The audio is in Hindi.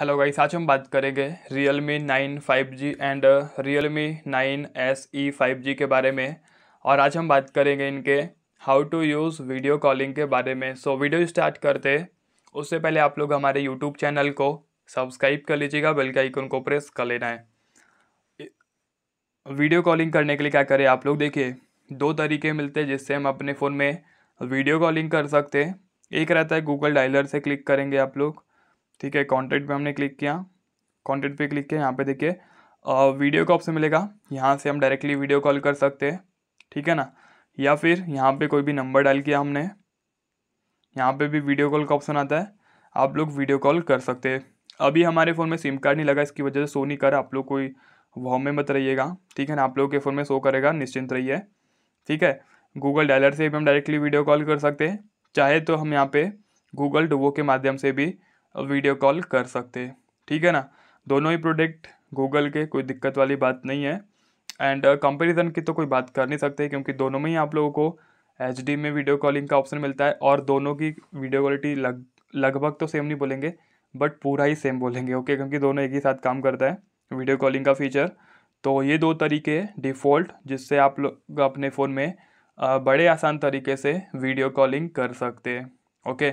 हेलो गाइस आज हम बात करेंगे Realme nine five G and Realme nine S E e five G के बारे में और आज हम बात करेंगे इनके how to use video calling के बारे में सो so, वीडियो स्टार्ट करते उससे पहले आप लोग हमारे यूट्यूब चैनल को सब्सक्राइब कर लीजिएगा बेल का आइकन को प्रेस कर लेना है वीडियो कॉलिंग करने के लिए क्या करें आप लोग देखिए दो तरीके मिलते हैं जिससे हम अपने फ़ोन में वीडियो कॉलिंग कर सकते हैं एक रहता है गूगल डायलर से क्लिक करेंगे आप लोग ठीक है कॉन्टैक्ट पे हमने क्लिक किया कॉन्टेक्ट पे क्लिक किया यहाँ पे देखिए वीडियो का ऑप्शन मिलेगा यहाँ से हम डायरेक्टली वीडियो कॉल कर सकते हैं ठीक है ना या फिर यहाँ पे कोई भी नंबर डाल किया हमने यहाँ पे भी वीडियो कॉल का ऑप्शन आता है आप लोग वीडियो कॉल कर सकते हैं अभी हमारे फ़ोन में सिम कार्ड नहीं लगा इसकी वजह से शो नहीं कर आप लोग कोई वह में मत रहिएगा ठीक है ना आप लोगों के फ़ोन में शो करेगा निश्चिंत रहिए ठीक है गूगल डायलर से भी हम डायरेक्टली वीडियो कॉल कर सकते हैं चाहे तो हम यहाँ पे गूगल डुबो के माध्यम से भी वीडियो कॉल कर सकते ठीक है ना दोनों ही प्रोडक्ट गूगल के कोई दिक्कत वाली बात नहीं है एंड कंपेरिजन uh, की तो कोई बात कर नहीं सकते क्योंकि दोनों में ही आप लोगों को एच में वीडियो कॉलिंग का ऑप्शन मिलता है और दोनों की वीडियो क्वालिटी लग लगभग तो सेम नहीं बोलेंगे बट पूरा ही सेम बोलेंगे ओके क्योंकि दोनों एक ही साथ काम करता है वीडियो कॉलिंग का फीचर तो ये दो तरीके डिफ़ॉल्ट जिससे आप लोग अपने फ़ोन में uh, बड़े आसान तरीके से वीडियो कॉलिंग कर सकते हैं ओके